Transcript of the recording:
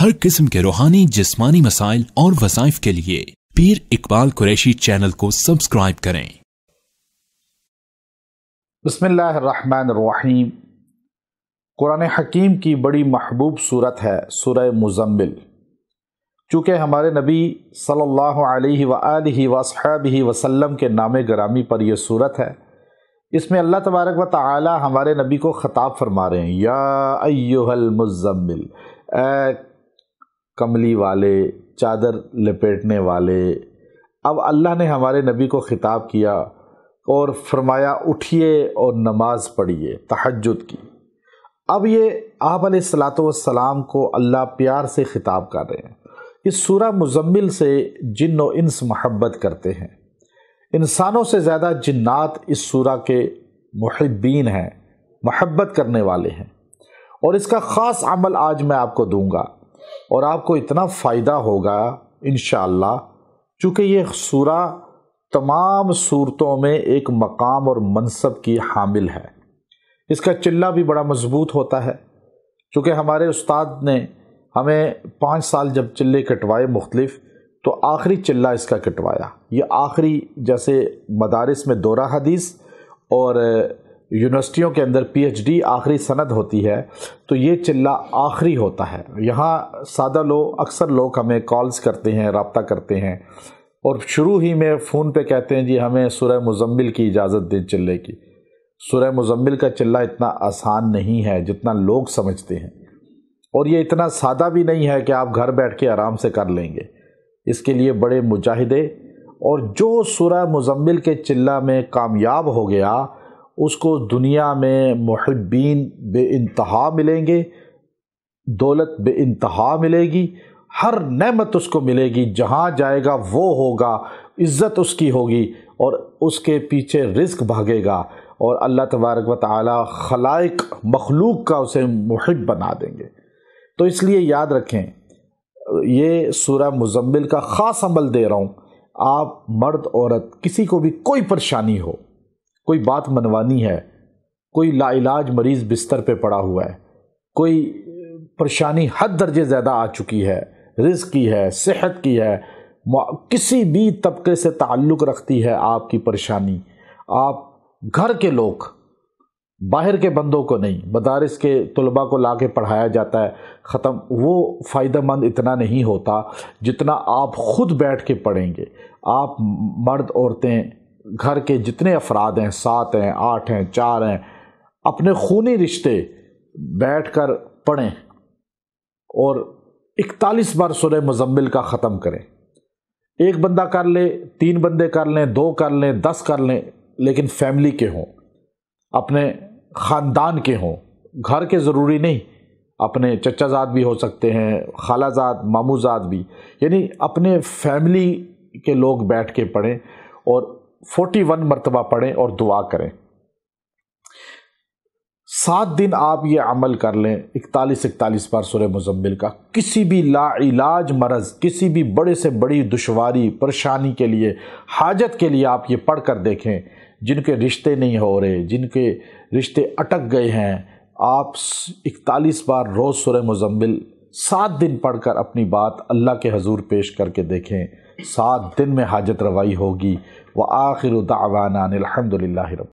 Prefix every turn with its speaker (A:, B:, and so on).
A: हर किस्म के रूहानी जिस्मानी मसाइल और वसाइफ के लिए पीर इकबाल कुरैशी चैनल को सब्सक्राइब करें बसमीम कुरान हकीम की बड़ी महबूब सूरत है सूरह मुजम्बिल चूँकि हमारे नबी सल्लल्लाहु अलैहि ही वसल्लम के नाम ग्रामी पर यह सूरत है इसमें अल्लाह तबारक व ताली हमारे नबी को ख़ताब फरमा रहे हैं या अयोहल मुजम्मिल कमली वाले चादर लपेटने वाले अब अल्लाह ने हमारे नबी को ख़िताब किया और फरमाया उठिए और नमाज पढ़िए तहजद की अब ये आप सलाम को अल्लाह प्यार से ख़िताब कर रहे हैं इस सूर मुजम्मिल से जिन व इंस महब्बत करते हैं इंसानों से ज़्यादा जन्ात इस सूरा के महब्बीन हैं महब्बत करने वाले हैं और इसका ख़ास अमल आज मैं आपको दूंगा और आपको इतना फ़ायदा होगा इन चूँकि ये सूरा तमाम सूरतों में एक मकाम और मनसब की हामिल है इसका चिल्ला भी बड़ा मज़बूत होता है चूँकि हमारे उस्ताद ने हमें पाँच साल जब चिल्ले कटवाए मुख्तलफ़ तो आखिरी चिल्ला इसका कटवाया ये आखिरी जैसे मदारस में दोरा हदीस और यूनिवर्सिटियों के अंदर पीएचडी आखिरी सनद होती है तो ये चिल्ला आखिरी होता है यहाँ सादा लोग अक्सर लोग हमें कॉल्स करते हैं रबता करते हैं और शुरू ही में फ़ोन पे कहते हैं जी हमें सुरह मुजम्मिल की इजाज़त दें चिल्ले की सुरह मुजम्मिल का चिल्ला इतना आसान नहीं है जितना लोग समझते हैं और ये इतना सादा भी नहीं है कि आप घर बैठ के आराम से कर लेंगे इसके लिए बड़े मुजाहिदे और जो सुरह मुजम्मिल के चिल्ला में कामयाब हो गया उसको दुनिया में महब्बीन बे इंतहा मिलेंगे दौलत बे इंतहा मिलेगी हर नमत उसको मिलेगी जहाँ जाएगा वो होगा इज़्ज़त उसकी होगी और उसके पीछे रिस्क भागेगा और अल्लाह तबारक व ताली खलाइक मखलूक का उसे महब बना देंगे तो इसलिए याद रखें ये सूरह मुजम्मिल का ख़ास अमल दे रहा हूँ आप मर्द औरत किसी को भी कोई परेशानी हो कोई बात मनवानी है कोई लाइलाज मरीज़ बिस्तर पे पड़ा हुआ है कोई परेशानी हद दर्जे ज़्यादा आ चुकी है रिज की है सेहत की है किसी भी तबके से ताल्लुक़ रखती है आपकी परेशानी आप घर के लोग बाहर के बंदों को नहीं मदारस के तलबा को ला के पढ़ाया जाता है ख़त्म वो फ़ायदा मंद इतना नहीं होता जितना आप ख़ुद बैठ के पढ़ेंगे आप मर्द औरतें घर के जितने अफराद हैं सात हैं आठ हैं चार हैं अपने खूनी रिश्ते बैठ कर पढ़ें और इकतालीस बार सुर मजम्मिल का ख़त्म करें एक बंदा कर ले तीन बंदे कर लें दो कर लें दस कर लें लेकिन फैमिली के हों अपने ख़ानदान के हों घर के ज़रूरी नहीं अपने चचाजाद भी हो सकते हैं खालाजाद मामूजाद भी यानी अपने फैमिली के लोग बैठ के पढ़ें और फोर्टी वन मरतबा पढ़ें और दुआ करें सात दिन आप ये अमल कर लें इकतालीस इकतालीस बार सुर मुजम्मिल का किसी भी लाइलाज मरज़ किसी भी बड़े से बड़ी दुशारी परेशानी के लिए हाजत के लिए आप ये पढ़ कर देखें जिनके रिश्ते नहीं हो रहे जिनके रिश्ते अटक गए हैं आप इकतालीस बार रोज़ सुर मुजम्मिल सात दिन पढ़कर अपनी बात अल्लाह के हजूर पेश करके देखें सात दिन में हाजत रवाई होगी व आखिर दावाना अलहमदिल्ला